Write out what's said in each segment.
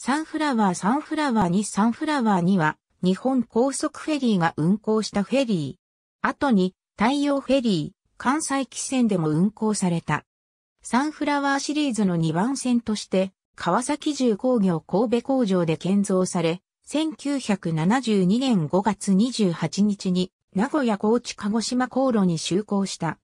サンフラワーサンフラワーにサンフラワーには日本高速フェリーが運行したフェリー。後に太陽フェリー、関西汽船でも運行された。サンフラワーシリーズの2番線として川崎重工業神戸工場で建造され、1972年5月28日に名古屋高知鹿児島航路に就航した。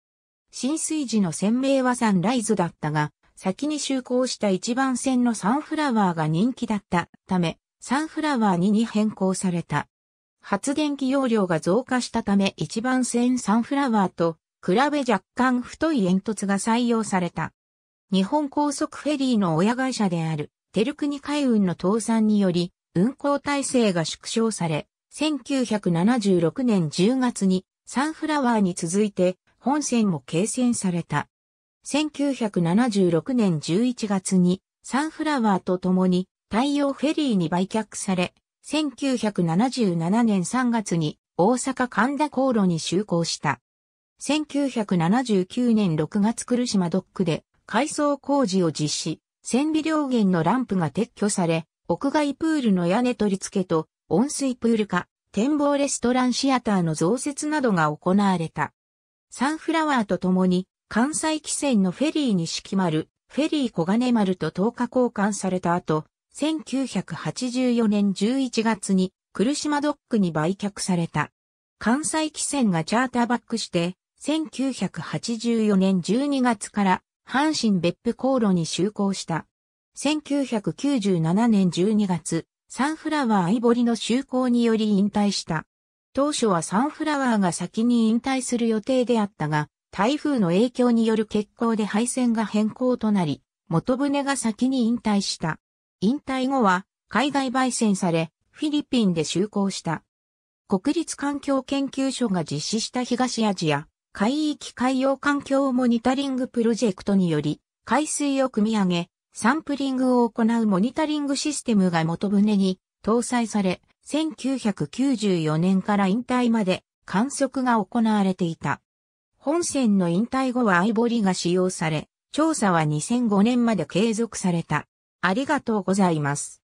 浸水時の鮮明はサンライズだったが、先に就航した一番線のサンフラワーが人気だったため、サンフラワー2に変更された。発電機容量が増加したため一番線サンフラワーと比べ若干太い煙突が採用された。日本高速フェリーの親会社であるテルクニ海運の倒産により運航体制が縮小され、1976年10月にサンフラワーに続いて本線も形成された。1976年11月にサンフラワーと共に太陽フェリーに売却され、1977年3月に大阪神田航路に就航した。1979年6月来島ドックで改装工事を実施、千尾両源のランプが撤去され、屋外プールの屋根取り付けと温水プール化、展望レストランシアターの増設などが行われた。サンフラワーと共に関西汽船のフェリーに敷丸、フェリー小金丸と10日交換された後、1984年11月に来島ドックに売却された。関西汽船がチャーターバックして、1984年12月から阪神別府航路に就航した。1997年12月、サンフラワー相堀の就航により引退した。当初はサンフラワーが先に引退する予定であったが、台風の影響による欠航で配線が変更となり、元船が先に引退した。引退後は海外焙煎され、フィリピンで就航した。国立環境研究所が実施した東アジア海域海洋環境モニタリングプロジェクトにより、海水を汲み上げ、サンプリングを行うモニタリングシステムが元船に搭載され、1994年から引退まで観測が行われていた。本線の引退後は相堀が使用され、調査は2005年まで継続された。ありがとうございます。